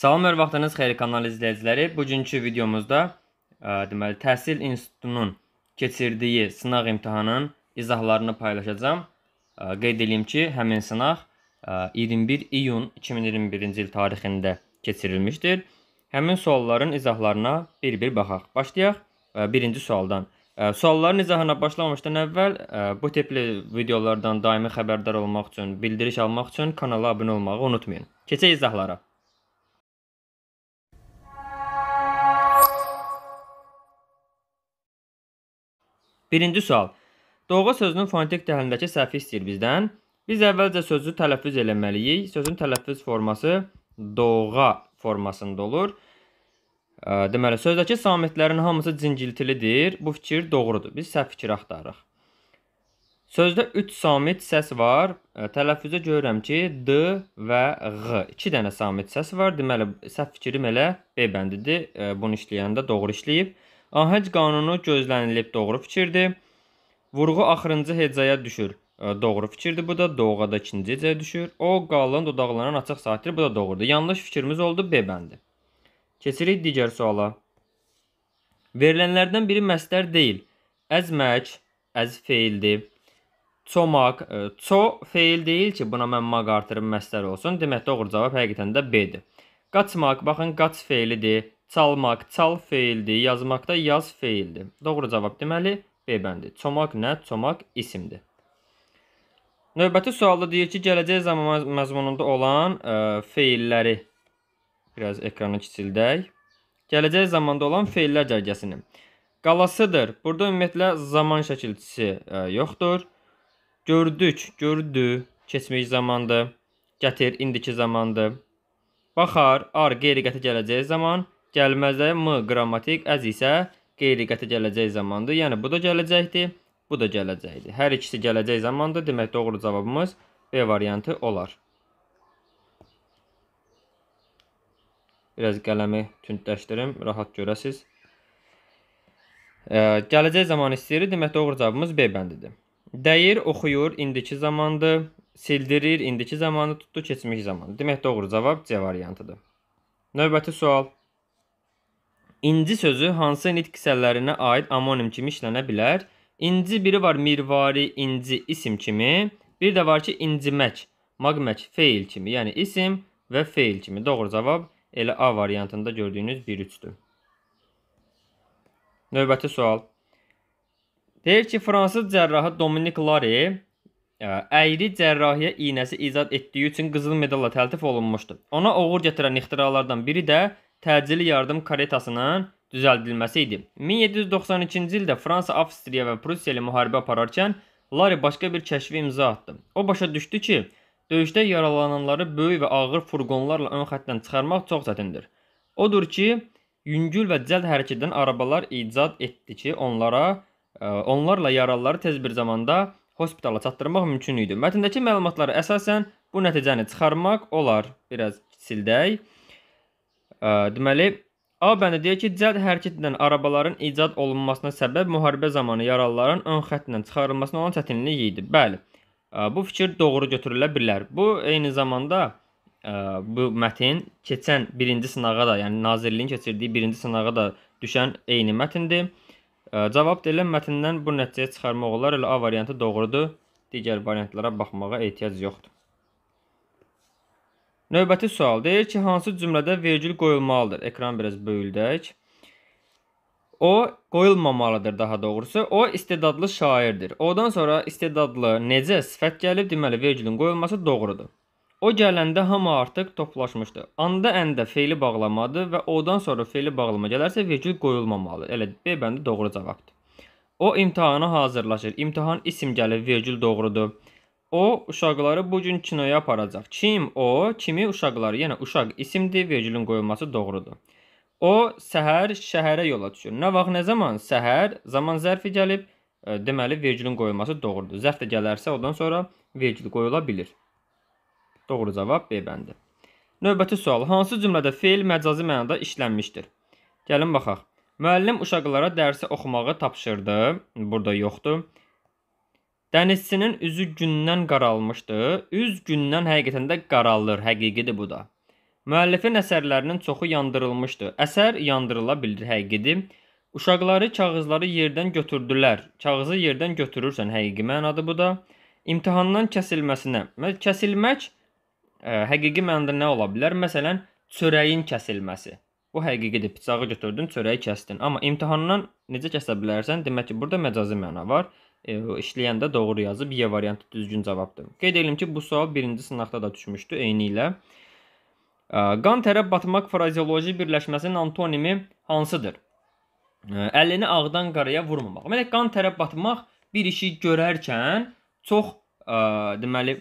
Salam və vaxtınız xeyir kanal izləyiciləri. Bugünkü videomuzda ə, e, deməli təhsil institutunun keçirdiyi sınaq imtahanının izahlarını paylaşacağım. Ə, e, qeyd edeyim ki, həmin sınaq ə, e, 21 iyun 2021-ci il tarixində keçirilmişdir. Həmin sualların izahlarına bir-bir baxaq. Başlayaq ə, birinci sualdan. Ə, sualların izahına başlamamışdan əvvəl ə, bu tipli videolardan daimi xəbərdar olmaq üçün, bildiriş almaq üçün kanala abunə olmağı unutmayın. Keçək izahlara. Birinci sual. Doğu sözünün fonetik təhlilindəki səhvi istəyir bizdən. Biz əvvəlcə sözü tələffüz eləməliyik. Sözün tələffüz forması doğa formasında olur. Deməli, sözdəki samitlərin hamısı cingiltilidir. Bu fikir doğrudur. Biz səhv fikir axtarırıq. Sözdə 3 samit səs var. Tələffüzə görürəm ki, d və ğ. 2 dənə samit səs var. Deməli, səhv fikrim elə B bəndidir. Bunu işləyəndə doğru işləyib. Ahəng qanunu gözlənilib, doğru fikirdir. Vurğu axırıncı hecaya düşür. E, doğru fikirdir bu da. Doğada ikinci hecaya düşür. O qalın dodaqlanan açıq saatdir. Bu da doğrudur. Yanlış fikrimiz oldu B bəndi. Keçirik digər suala. Verilənlərdən biri məsdər deyil. Əzmək, əz feildir. Çomaq, e, ço feil deyil ki, buna mən maq artırım məsdər olsun. Demək doğru cavab həqiqətən də B-dir. Qaçmaq, baxın, qaç feilidir. Çalmaq, çal feildir. Yazmaqda yaz feildir. Doğru cavab deməli B bəndi. Çomaq nə? Çomaq isimdir. Növbəti sualda deyir ki, gələcək zaman məzmununda olan ə, e, feilləri biraz ekranı kiçildək. Gələcək zamanda olan feillər cərgəsini. Qalasıdır. Burada ümumiyyətlə zaman şəkilçisi ə, e, yoxdur. Gördük, gördü, keçmiş zamandır. Gətir, indiki zamandır. Baxar, ar, qeyri-qəti gələcək zaman. Gəlməzdə m qrammatik, əz isə qeyri-qəti gələcək zamandır. Yəni, bu da gələcəkdir, bu da gələcəkdir. Hər ikisi gələcək zamandır. Demək, doğru cavabımız B variantı olar. Biraz qələmi tündləşdirim, rahat görəsiz. Ə, gələcək zaman istəyir, demək, doğru cavabımız B bəndidir. Dəyir, oxuyur, indiki zamandır. Sildirir, indiki zamanı tutdu, keçmiş zamanı. Demək, doğru cavab C variantıdır. Növbəti sual. İnci sözü hansı nitq hissələrinə aid amonim kimi işlənə bilər? İnci biri var mirvari, inci isim kimi. Bir də var ki, incimək, magmək feil kimi, yəni isim və feil kimi. Doğru cavab elə A variantında gördüyünüz 1-3-dür. Növbəti sual. Deyir ki, fransız cərrahı Dominik Larry e, əyri cərrahiyyə iynəsi icad etdiyi üçün qızıl medalla təltif olunmuşdu. Ona uğur gətirən ixtiralardan biri də təcili yardım karetasının düzəldilməsi idi. 1792-ci ildə Fransa Avstriya və Prussiya ilə müharibə apararkən Lari başqa bir kəşfi imza atdı. O başa düşdü ki, döyüşdə yaralananları böyük və ağır furqonlarla ön xəttdən çıxarmaq çox çətindir. Odur ki, yüngül və cəld hərəkət edən arabalar icad etdi ki, onlara ə, e, onlarla yaralıları tez bir zamanda hospitala çatdırmaq mümkün idi. Mətndəki məlumatlara əsasən bu nəticəni çıxarmaq olar. Biraz sildək. Deməli, A bəndi deyir ki, cəld hərəkətlə arabaların icad olunmasına səbəb müharibə zamanı yaralıların ön xəttindən çıxarılmasına olan çətinlik idi. Bəli. Bu fikir doğru götürülə bilər. Bu eyni zamanda bu mətin keçən 1-ci sınağa da, yəni Nazirliyin keçirdiyi 1-ci sınağa da düşən eyni mətindir. Cavab verilən mətndən bu nəticəyə çıxarmaq olar. Elə A variantı doğrudur. Digər variantlara baxmağa ehtiyac yoxdur. Növbəti sual deyir ki, hansı cümlədə vergül qoyulmalıdır? Ekran biraz böyüldək. O qoyulmamalıdır daha doğrusu. O istedadlı şairdir. Odan sonra istedadlı necə sifət gəlib, deməli vergülün qoyulması doğrudur. O gələndə hamı artıq toplaşmışdı. Anda əndə feili bağlamadı və odan sonra feili bağlama gələrsə vergül qoyulmamalıdır. Elə B bəndi doğru cavabdır. O imtahana hazırlaşır. İmtahan isim gəlir, vergül doğrudur. O uşaqları bu gün kinoya aparacaq. Kim o? Kimi uşaqları? Yəni uşaq isimdir, vergülün qoyulması doğrudur. O səhər şəhərə yola düşür. Nə vaxt, nə zaman? Səhər zaman zərfi gəlib, e, deməli vergülün qoyulması doğrudur. Zərf də gələrsə, ondan sonra vergül qoyula bilir. Doğru cavab B bəndi. Növbəti sual: Hansı cümlədə feil məcazi mənada işlənmişdir? Gəlin baxaq. Müəllim uşaqlara dərsi oxumağı tapşırdı. Burada yoxdur. Dənizçinin üzü gündən qaralmışdı. Üz gündən həqiqətən də qaralır, həqiqidir bu da. Müəllifin əsərlərinin çoxu yandırılmışdı. Əsər yandırıla bilir, həqiqidir. Uşaqları kağızları yerdən götürdülər. Kağızı yerdən götürürsən, həqiqi mənadır bu da. İmtahandan kəsilməsinə. Kəsilmək ə, e, həqiqi mənada nə ola bilər? Məsələn, çörəyin kəsilməsi. Bu həqiqidir. Bıçağı götürdün, çörəyi kəsdin. Amma imtahandan necə kəsə bilərsən? Demək ki, burada məcazi məna var işləyəndə doğru yazıb Y variantı düzgün cavabdır. Qeyd edelim ki, bu sual 1-ci sınaqda da düşmüşdü eyni ilə. Qan tərəf batmaq frazeoloji birləşməsinin antonimi hansıdır? Əlini ağdan qaraya vurmamaq. Deməli, qan tərəf batmaq bir işi görərkən çox ə, e, deməli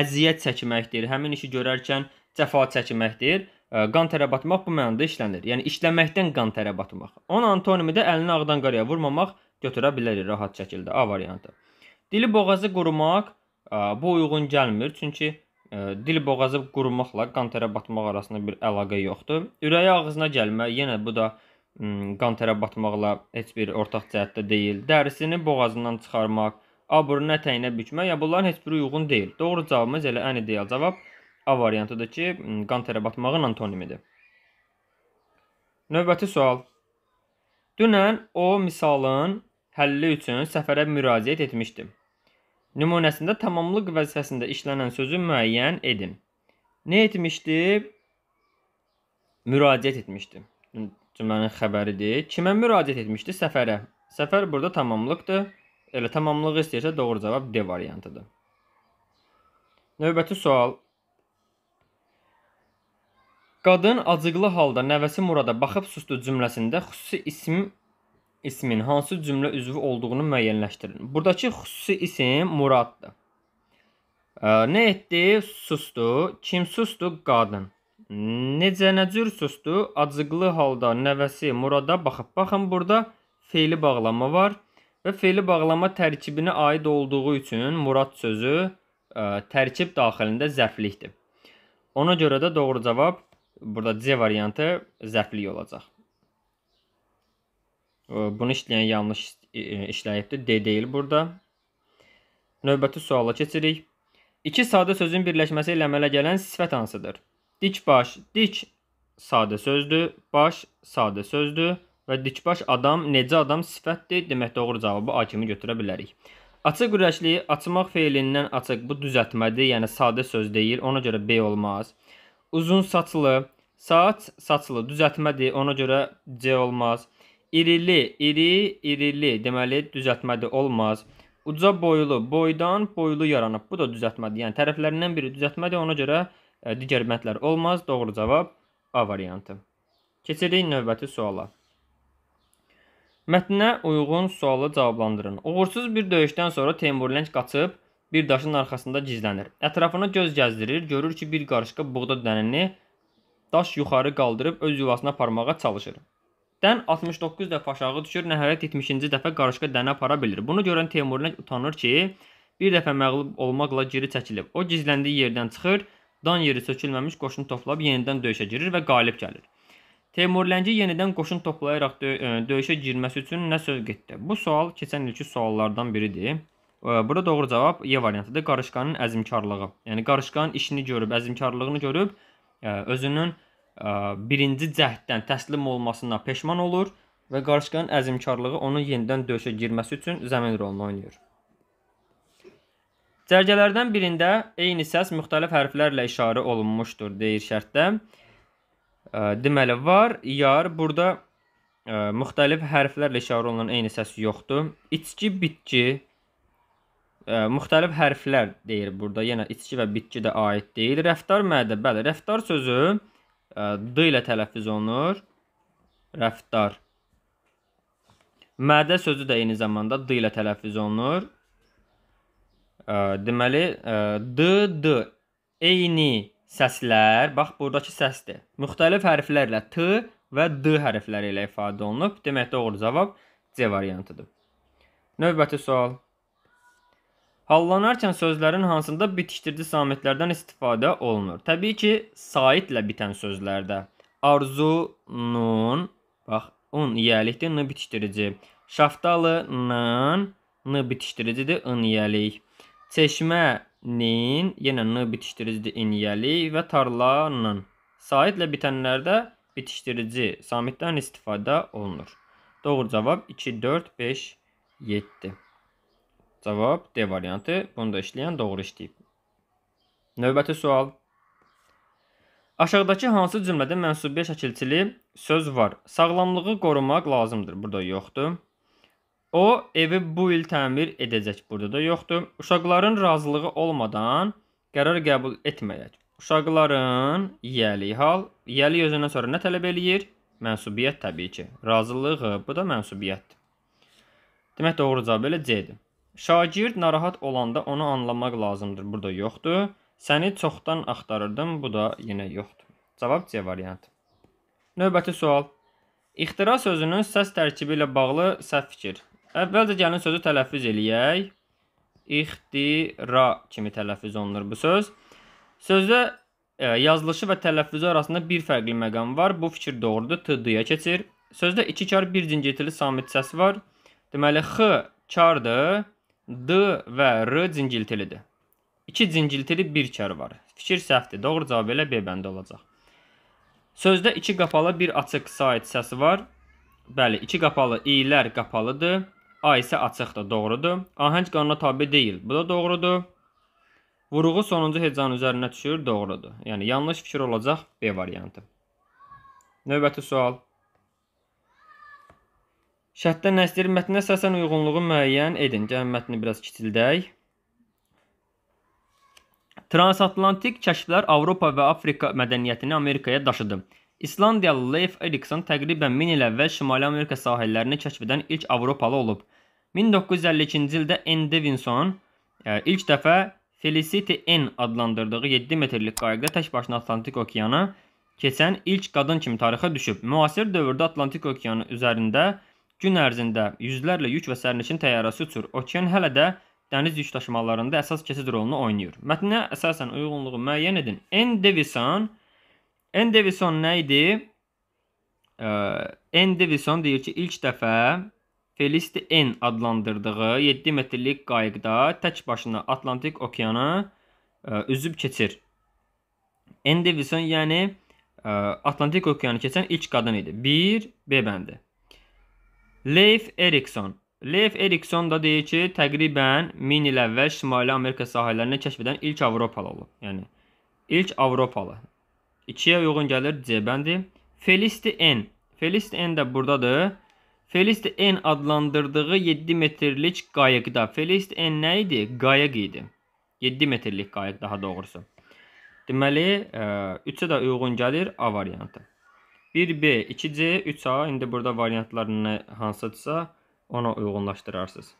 əziyyət çəkməkdir. Həmin işi görərkən cəfa çəkməkdir. Qan tərə batmaq bu mənada işlənir. Yəni işləməkdən qan tərə batmaq. Onun antonimi də əlini ağdan qaraya vurmamaq götürə bilərik rahat şəkildə. A variantı. Dili boğazı qurumaq e, bu uyğun gəlmir, çünki e, dil boğazı qurumaqla qantərə batmaq arasında bir əlaqə yoxdur. Ürəyi ağzına gəlmə, yenə bu da qantərə batmaqla heç bir ortaq cəhətdə deyil. Dərisini boğazından çıxarmaq, aburun ətəyinə bükmək, ya bunların heç biri uyğun deyil. Doğru cavabımız elə ən ideal cavab A variantıdır ki, qantərə batmağın antonimidir. Növbəti sual. Dünən o misalın həlli üçün səfərə müraciət etmişdim. Nümunəsində tamamlıq vəzifəsində işlənən sözü müəyyən edin. Nə etmişdi? Müraciət etmişdi. Cümlənin xəbəridir. Kimə müraciət etmişdi? Səfərə. Səfər burada tamamlıqdır. Elə tamamlıq istəyirsə doğru cavab D variantıdır. Növbəti sual. Qadın acıqlı halda nəvəsi Murada baxıb sustu cümləsində xüsusi ism ismin hansı cümlə üzvü olduğunu müəyyənləşdirin. Buradakı xüsusi isim Muraddır. E, nə etdi? Susdu. Kim susdu? Qadın. Necə nəcür susdu? Acıqlı halda nəvəsi Murada baxıb. Baxın, burada feili bağlama var və feili bağlama tərkibinə aid olduğu üçün Murad sözü ə, tərkib daxilində zərflikdir. Ona görə də doğru cavab burada C variantı zərflik olacaq. Bunu işləyən yanlış işləyibdir. D deyil burada. Növbəti suala keçirik. İki sadə sözün birləşməsi ilə əmələ gələn sifət hansıdır? Dik baş, dik sadə sözdür, baş sadə sözdür və dikbaş adam necə adam sifətdir? Demək doğru cavabı A kimi götürə bilərik. Açıq ürəkliyi açmaq feilindən açıq bu düzəltmədir, yəni sadə söz deyil, ona görə B olmaz. Uzun saçlı, saç saçlı düzəltmədir, ona görə C olmaz irili, iri, irili deməli düzəltmədir, olmaz. Uca boylu, boydan boylu yaranıb. Bu da düzəltmədir. Yəni tərəflərindən biri düzəltmədir, ona görə ə, e, digər məntlər olmaz. Doğru cavab A variantı. Keçirik növbəti suala. Mətnə uyğun sualı cavablandırın. Uğursuz bir döyüşdən sonra Temurlenk qaçıb bir daşın arxasında gizlənir. Ətrafına göz gəzdirir, görür ki, bir qarışqa buğda dənəni daş yuxarı qaldırıb öz yuvasına aparmağa çalışır dən 69 dəfə aşağı düşür, nəhayət 72-ci dəfə qarışqa dənə apara bilir. Bunu görən Teymurləng utanır ki, bir dəfə məğlub olmaqla geri çəkilib. O gizləndiyi yerdən çıxır, dan yeri sökülməmiş qoşun toplab yenidən döyüşə girir və qalib gəlir. Teymurləngi yenidən qoşun toplayaraq dö e, döyüşə girməsi üçün nə sövq etdi? Bu sual keçən ilki suallardan biridir. E, burada doğru cavab E variantıdır. Qarışqanın əzmkarlığı. Yəni qarışqanın işini görüb, əzmkarlığını görüb e, özünün birinci cəhddən təslim olmasına peşman olur və qarışqanın əzmkarlığı onun yenidən döyüşə girməsi üçün zəmin rolunu oynayır. Cərgələrdən birində eyni səs müxtəlif hərflərlə işarə olunmuşdur deyir şərtdə. Deməli var, yar burada ə, müxtəlif hərflərlə işarə olunan eyni səs yoxdur. İçki, bitki ə, müxtəlif hərflər deyir burada. Yenə içki və bitki də aid deyil. Rəftar mədə, bəli, rəftar sözü D ilə tələffüz olunur. Rəftar. Mədə sözü də eyni zamanda D ilə tələffüz olunur. Deməli, D, D eyni səslər, bax buradakı səsdir. Müxtəlif hərflərlə T və D hərfləri ilə ifadə olunub. Demək doğru cavab C variantıdır. Növbəti sual Hallanarkən sözlərin hansında bitişdirici samitlərdən istifadə olunur? Təbii ki, saitlə bitən sözlərdə. Arzu, nun, bax, un yəlikdir, n bitişdirici. Şaftalı, nın, n bitişdiricidir, ın yəlik. Çeşmə, nin, yenə n bitişdiricidir, in yəlik və tarla, nın. Saitlə bitənlərdə bitişdirici samitdən istifadə olunur. Doğru cavab 2, 4, 5, 7. Cavab D variantı. Bunu da işləyən doğru işləyib. Növbəti sual. Aşağıdakı hansı cümlədə mənsubiyyə şəkilçili söz var? Sağlamlığı qorumaq lazımdır. Burada yoxdur. O evi bu il təmir edəcək. Burada da yoxdur. Uşaqların razılığı olmadan qərar qəbul etməyək. Uşaqların yəli hal, yəli özündən sonra nə tələb eləyir? Mənsubiyyət təbii ki. Razılığı bu da mənsubiyyətdir. Demək doğru cavab elə C-dir. Şagird narahat olanda onu anlamaq lazımdır. Burada yoxdur. Səni çoxdan axtarırdım. Bu da yenə yoxdur. Cavab C variantı. Növbəti sual. İxtira sözünün səs tərkibi ilə bağlı səhv fikir. Əvvəlcə gəlin sözü tələffüz eləyək. İxtira kimi tələffüz olunur bu söz. Sözdə e, yazılışı və tələffüzü arasında bir fərqli məqam var. Bu fikir doğrudur. T-yə keçir. Sözdə 2 kar 1 cingiltili samit səsi var. Deməli x kardır. D və R cingiltilidir. 2 cingiltili bir kər var. Fikir səhvdir. Doğru cavab elə B bəndi olacaq. Sözdə 2 qapalı, 1 açıq sait səsi var. Bəli, 2 qapalı i-lər qapalıdır. A isə açıqdır, doğrudur. Ahəng qanuna tabi deyil. Bu da doğrudur. Vurğu sonuncu hecanın üzərinə düşür, doğrudur. Yəni yanlış fikir olacaq B variantı. Növbəti sual Şərtdə nə istəyir? Mətnə əsasən uyğunluğu müəyyən edin. Gəlin mətni biraz kiçildək. Transatlantik kəşflər Avropa və Afrika mədəniyyətini Amerikaya daşıdı. İslandiyalı Leif Erikson təqribən 1000 il əvvəl Şimali Amerika sahillərini kəşf edən ilk Avropalı olub. 1952-ci ildə N. Devinson e, ilk dəfə Felicity N adlandırdığı 7 metrlik qayıqda tək başına Atlantik okeana keçən ilk qadın kimi tarixə düşüb. Müasir dövrdə Atlantik okeanı üzərində Gün ərzində yüzlərlə yük və sərnişin təyyarəsi uçur. Okean hələ də dəniz yük daşımalarında əsas keçid rolunu oynayır. Mətnə əsasən uyğunluğu müəyyən edin. N. Davison N. Davison nə idi? N. Davison deyir ki, ilk dəfə Felisti N adlandırdığı 7 metrlik qayıqda tək başına Atlantik okeanı üzüb keçir. N. Davison yəni Atlantik okeanı keçən ilk qadın idi. 1 B bəndi. Leif Erikson Leif Erikson da deyir ki, təqribən 1000 il əvvəl Şimali Amerika sahillərini kəşf edən ilk Avropalı olub. Yəni, ilk Avropalı. İkiyə uyğun gəlir C bəndi. Felisti N. Felisti N də buradadır. Felisti N adlandırdığı 7 metrlik qayıqda. Felisti N nə idi? Qayıq idi. 7 metrlik qayıq daha doğrusu. Deməli, 3-ə e, də uyğun gəlir A variantı. 1B, 2C, 3A. İndi burada variantlarını hansıdırsa ona uyğunlaşdırarsınız.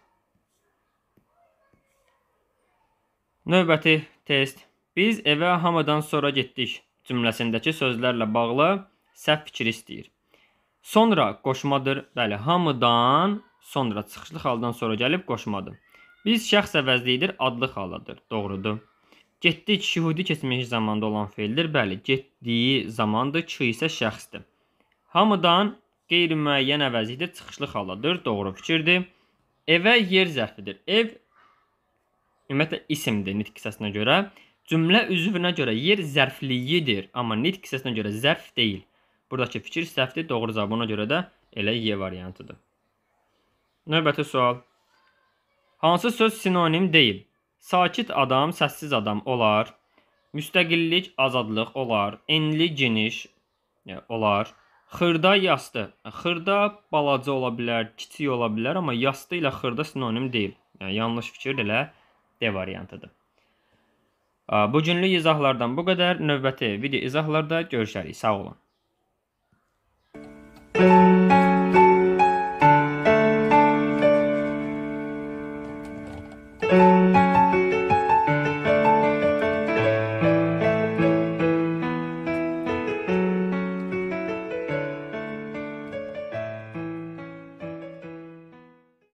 Növbəti test. Biz evə hamadan sonra getdik cümləsindəki sözlərlə bağlı səhv fikir istəyir. Sonra qoşmadır. Bəli, hamıdan sonra çıxışlı haldan sonra gəlib qoşmadır. Biz şəxs əvəzliyidir, adlı xaladır. Doğrudur. Getdik şühudi keçmiş zamanda olan feildir. Bəli, getdiyi zamandır ki isə şəxsdir. Hamıdan qeyri-müəyyən əvəzlikdə çıxışlı xaladır. Doğru fikirdir. Evə yer zərfidir. Ev ümumiyyətlə isimdir nitq hissəsinə görə. Cümlə üzvünə görə yer zərfliyidir, amma nitq hissəsinə görə zərf deyil. Buradakı fikir səhvdir. Doğru cavab ona görə də elə Y variantıdır. Növbəti sual. Hansı söz sinonim deyil? Sakit adam səssiz adam olar. Müstəqillik azadlıq olar. Enli geniş e, olar. Xırda yastı. Xırda balaca ola bilər, kiçik ola bilər, amma yastı ilə xırda sinonim deyil. Yəni yanlış fikir elə D variantıdır. E, bu günlük izahlardan bu qədər. Növbəti video izahlarda görüşərik. Sağ olun. Thank you.